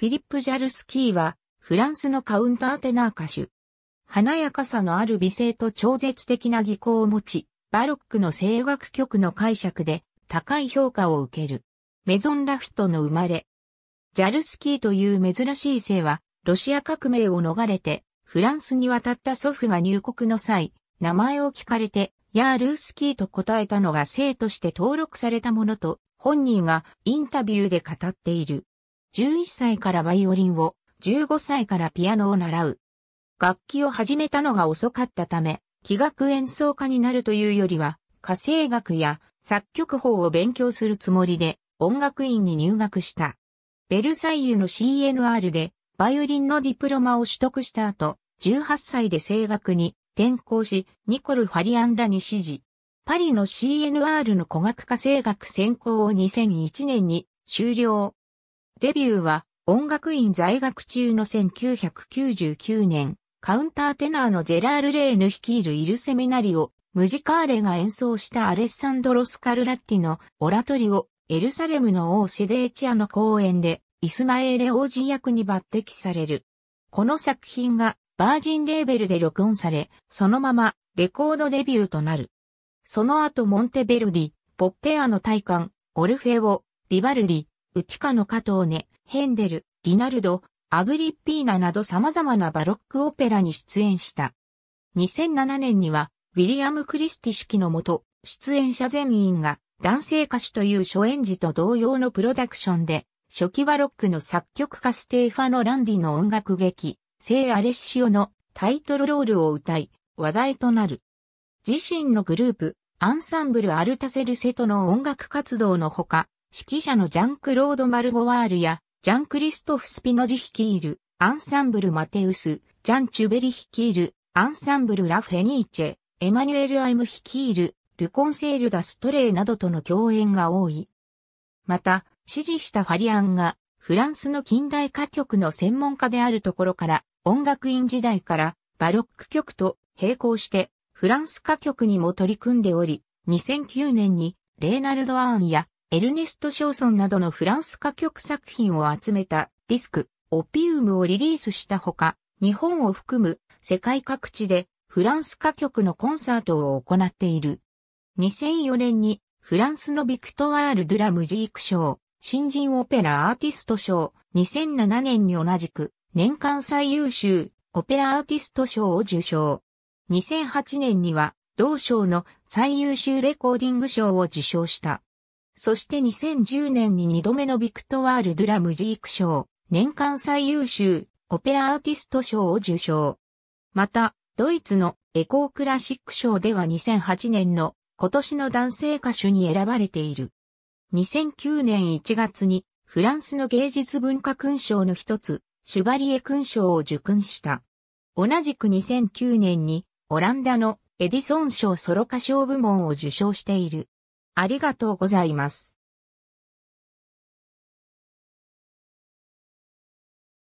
フィリップ・ジャルスキーは、フランスのカウンターテナー歌手。華やかさのある美声と超絶的な技巧を持ち、バロックの声楽曲の解釈で高い評価を受ける。メゾン・ラフトの生まれ。ジャルスキーという珍しい姓は、ロシア革命を逃れて、フランスに渡った祖父が入国の際、名前を聞かれて、ヤールースキーと答えたのが姓として登録されたものと、本人がインタビューで語っている。11歳からバイオリンを、15歳からピアノを習う。楽器を始めたのが遅かったため、器楽演奏家になるというよりは、家政学や作曲法を勉強するつもりで音楽院に入学した。ベルサイユの CNR でバイオリンのディプロマを取得した後、18歳で声楽に転校し、ニコル・ファリアンらに指示。パリの CNR の古学家声楽専攻を2001年に終了。デビューは音楽院在学中の1999年、カウンターテナーのジェラール・レーヌ率いるイルセミナリオ、ムジカーレが演奏したアレッサンドロス・カルラッティのオラトリオ、エルサレムの王セデーチアの公演で、イスマエーレ王子役に抜擢される。この作品がバージンレーベルで録音され、そのままレコードデビューとなる。その後モンテベルディ、ポッペアの大観、オルフェオ、ビバルディ、ウティカの加藤ネ、ヘンデル、リナルド、アグリッピーナなど様々なバロックオペラに出演した。2007年には、ウィリアム・クリスティ式のもと、出演者全員が男性歌手という初演時と同様のプロダクションで、初期バロックの作曲家ステーファノ・ランディの音楽劇、聖アレッシオのタイトルロールを歌い、話題となる。自身のグループ、アンサンブル・アルタセルセとの音楽活動のほか、指揮者のジャンクロード・マルゴワールや、ジャン・クリストフ・スピノジ率いる、アンサンブル・マテウス、ジャン・チュベリ率いる、アンサンブル・ラ・フェニーチェ、エマニュエル・アイム率いる、ルコンセール・ダ・ストレイなどとの共演が多い。また、支持したファリアンが、フランスの近代歌曲の専門家であるところから、音楽院時代から、バロック曲と並行して、フランス歌曲にも取り組んでおり、2009年に、レーナルド・アーンや、エルネスト・ショーソンなどのフランス歌曲作品を集めたディスク、オピウムをリリースしたほか、日本を含む世界各地でフランス歌曲のコンサートを行っている。2004年にフランスのビクトワール・ドゥ・ラ・ムジーク賞、新人オペラアーティスト賞、2007年に同じく年間最優秀オペラアーティスト賞を受賞。2008年には同賞の最優秀レコーディング賞を受賞した。そして2010年に2度目のビクトワール・ドゥ・ラ・ムジーク賞、年間最優秀、オペラアーティスト賞を受賞。また、ドイツのエコークラシック賞では2008年の今年の男性歌手に選ばれている。2009年1月にフランスの芸術文化勲章の一つ、シュバリエ勲章を受勲した。同じく2009年にオランダのエディソン賞ソロ歌唱部門を受賞している。ありがとうございます。